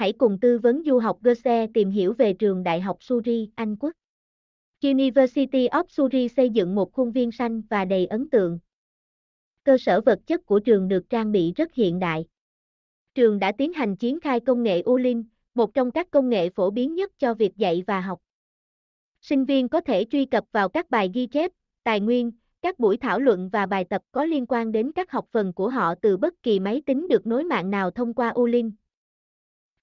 hãy cùng tư vấn du học Goethe tìm hiểu về trường Đại học Suri, Anh Quốc. University of Surrey xây dựng một khuôn viên xanh và đầy ấn tượng. Cơ sở vật chất của trường được trang bị rất hiện đại. Trường đã tiến hành chiến khai công nghệ Ulin, một trong các công nghệ phổ biến nhất cho việc dạy và học. Sinh viên có thể truy cập vào các bài ghi chép, tài nguyên, các buổi thảo luận và bài tập có liên quan đến các học phần của họ từ bất kỳ máy tính được nối mạng nào thông qua Ulin,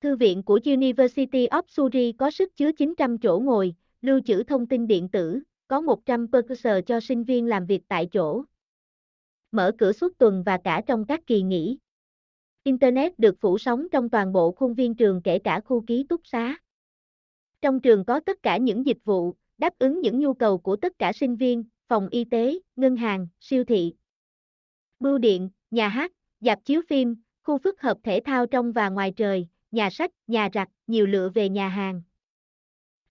Thư viện của University of Surrey có sức chứa 900 chỗ ngồi, lưu trữ thông tin điện tử, có 100 professor cho sinh viên làm việc tại chỗ. Mở cửa suốt tuần và cả trong các kỳ nghỉ. Internet được phủ sóng trong toàn bộ khuôn viên trường kể cả khu ký túc xá. Trong trường có tất cả những dịch vụ, đáp ứng những nhu cầu của tất cả sinh viên, phòng y tế, ngân hàng, siêu thị. Bưu điện, nhà hát, dạp chiếu phim, khu phức hợp thể thao trong và ngoài trời, nhà sách, nhà rạp, nhiều lựa về nhà hàng,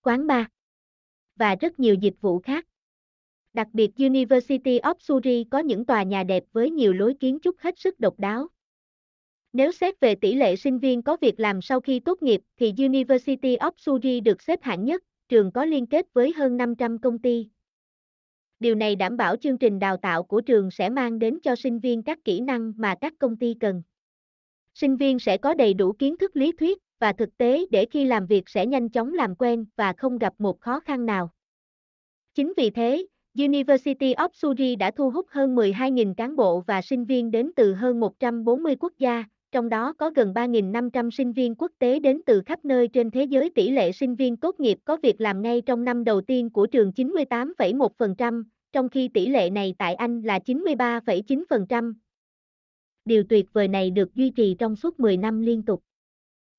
quán bar và rất nhiều dịch vụ khác. Đặc biệt University of Surrey có những tòa nhà đẹp với nhiều lối kiến trúc hết sức độc đáo. Nếu xét về tỷ lệ sinh viên có việc làm sau khi tốt nghiệp thì University of Surrey được xếp hạng nhất, trường có liên kết với hơn 500 công ty. Điều này đảm bảo chương trình đào tạo của trường sẽ mang đến cho sinh viên các kỹ năng mà các công ty cần sinh viên sẽ có đầy đủ kiến thức lý thuyết và thực tế để khi làm việc sẽ nhanh chóng làm quen và không gặp một khó khăn nào. Chính vì thế, University of Surrey đã thu hút hơn 12.000 cán bộ và sinh viên đến từ hơn 140 quốc gia, trong đó có gần 3.500 sinh viên quốc tế đến từ khắp nơi trên thế giới. Tỷ lệ sinh viên tốt nghiệp có việc làm ngay trong năm đầu tiên của trường 98,1%, trong khi tỷ lệ này tại Anh là 93,9%, điều tuyệt vời này được duy trì trong suốt 10 năm liên tục.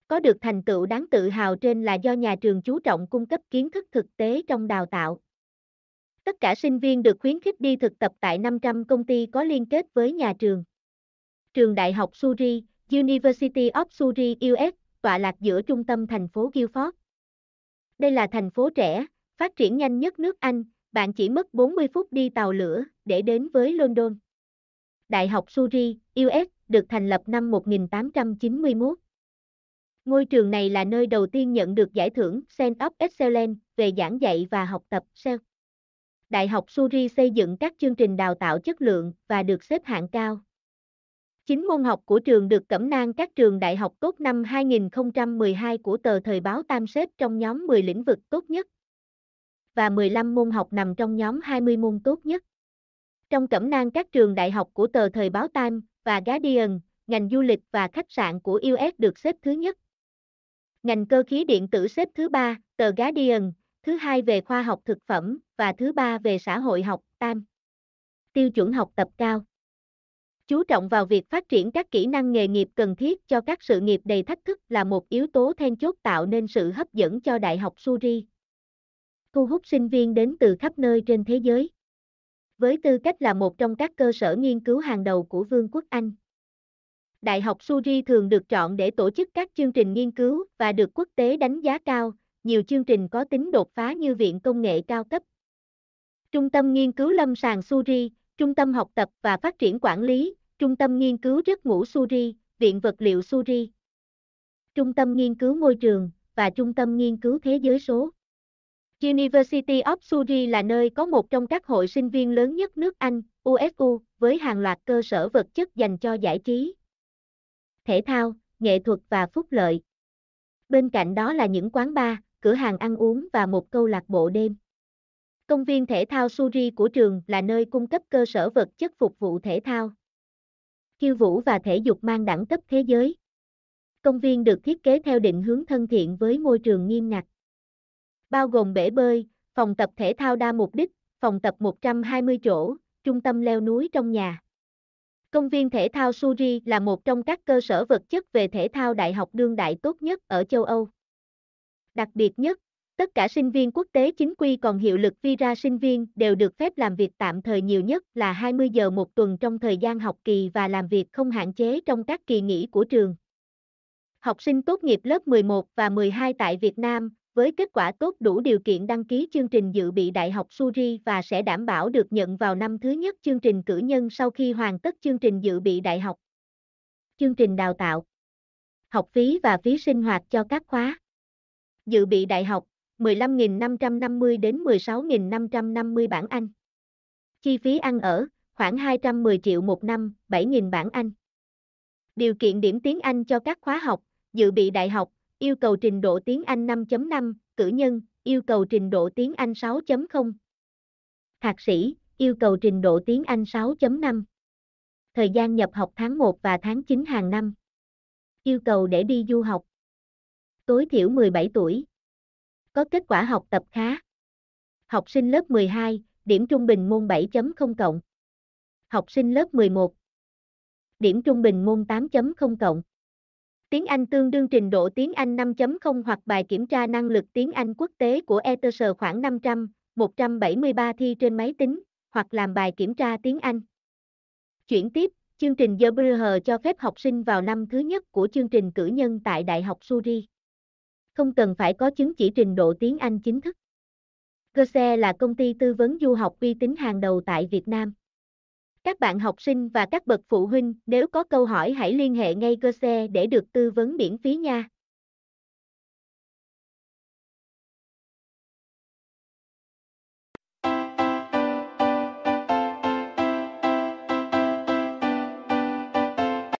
Có được thành tựu đáng tự hào trên là do nhà trường chú trọng cung cấp kiến thức thực tế trong đào tạo. Tất cả sinh viên được khuyến khích đi thực tập tại 500 công ty có liên kết với nhà trường. Trường Đại học Suri, University of Surrey US, tọa lạc giữa trung tâm thành phố Guildford. Đây là thành phố trẻ, phát triển nhanh nhất nước Anh, bạn chỉ mất 40 phút đi tàu lửa để đến với London. Đại học Suri, US, được thành lập năm 1891. Ngôi trường này là nơi đầu tiên nhận được giải thưởng Cent of Excellence về giảng dạy và học tập SEL. Đại học Suri xây dựng các chương trình đào tạo chất lượng và được xếp hạng cao. Chính môn học của trường được cẩm nang các trường đại học tốt năm 2012 của tờ thời báo Tam xếp trong nhóm 10 lĩnh vực tốt nhất và 15 môn học nằm trong nhóm 20 môn tốt nhất. Trong cẩm nang các trường đại học của tờ thời báo Time và Guardian, ngành du lịch và khách sạn của US được xếp thứ nhất. Ngành cơ khí điện tử xếp thứ ba, tờ Guardian, thứ hai về khoa học thực phẩm và thứ ba về xã hội học, Time. Tiêu chuẩn học tập cao. Chú trọng vào việc phát triển các kỹ năng nghề nghiệp cần thiết cho các sự nghiệp đầy thách thức là một yếu tố then chốt tạo nên sự hấp dẫn cho Đại học Suri. Thu hút sinh viên đến từ khắp nơi trên thế giới với tư cách là một trong các cơ sở nghiên cứu hàng đầu của Vương quốc Anh. Đại học Surrey thường được chọn để tổ chức các chương trình nghiên cứu và được quốc tế đánh giá cao, nhiều chương trình có tính đột phá như Viện Công nghệ cao cấp. Trung tâm Nghiên cứu Lâm sàng Surrey, Trung tâm Học tập và Phát triển Quản lý, Trung tâm Nghiên cứu Giấc ngủ Surrey, Viện Vật liệu Surrey, Trung tâm Nghiên cứu Môi trường và Trung tâm Nghiên cứu Thế giới số. University of Surrey là nơi có một trong các hội sinh viên lớn nhất nước Anh, USU, với hàng loạt cơ sở vật chất dành cho giải trí, thể thao, nghệ thuật và phúc lợi. Bên cạnh đó là những quán bar, cửa hàng ăn uống và một câu lạc bộ đêm. Công viên thể thao Surrey của trường là nơi cung cấp cơ sở vật chất phục vụ thể thao, khiêu vũ và thể dục mang đẳng cấp thế giới. Công viên được thiết kế theo định hướng thân thiện với môi trường nghiêm ngặt bao gồm bể bơi, phòng tập thể thao đa mục đích, phòng tập 120 chỗ, trung tâm leo núi trong nhà. Công viên thể thao Suri là một trong các cơ sở vật chất về thể thao đại học đương đại tốt nhất ở châu Âu. Đặc biệt nhất, tất cả sinh viên quốc tế chính quy còn hiệu lực visa sinh viên đều được phép làm việc tạm thời nhiều nhất là 20 giờ một tuần trong thời gian học kỳ và làm việc không hạn chế trong các kỳ nghỉ của trường. Học sinh tốt nghiệp lớp 11 và 12 tại Việt Nam, với kết quả tốt đủ điều kiện đăng ký chương trình dự bị Đại học Suri và sẽ đảm bảo được nhận vào năm thứ nhất chương trình cử nhân sau khi hoàn tất chương trình dự bị đại học. Chương trình đào tạo Học phí và phí sinh hoạt cho các khóa Dự bị đại học 15.550 đến 16.550 bảng Anh Chi phí ăn ở khoảng 210 triệu một năm, 7.000 bảng Anh Điều kiện điểm tiếng Anh cho các khóa học, dự bị đại học yêu cầu trình độ tiếng Anh 5.5, cử nhân, yêu cầu trình độ tiếng Anh 6.0. Thạc sĩ, yêu cầu trình độ tiếng Anh 6.5. Thời gian nhập học tháng 1 và tháng 9 hàng năm. Yêu cầu để đi du học. Tối thiểu 17 tuổi. Có kết quả học tập khá. Học sinh lớp 12, điểm trung bình môn 7.0 cộng. Học sinh lớp 11. Điểm trung bình môn 8.0 cộng. Tiếng Anh tương đương trình độ tiếng Anh 5.0 hoặc bài kiểm tra năng lực tiếng Anh quốc tế của ETS khoảng 500, 173 thi trên máy tính, hoặc làm bài kiểm tra tiếng Anh. Chuyển tiếp, chương trình Zebrühe cho phép học sinh vào năm thứ nhất của chương trình cử nhân tại Đại học Suri. Không cần phải có chứng chỉ trình độ tiếng Anh chính thức. Gose là công ty tư vấn du học uy tín hàng đầu tại Việt Nam. Các bạn học sinh và các bậc phụ huynh nếu có câu hỏi hãy liên hệ ngay cơ xe để được tư vấn miễn phí nha.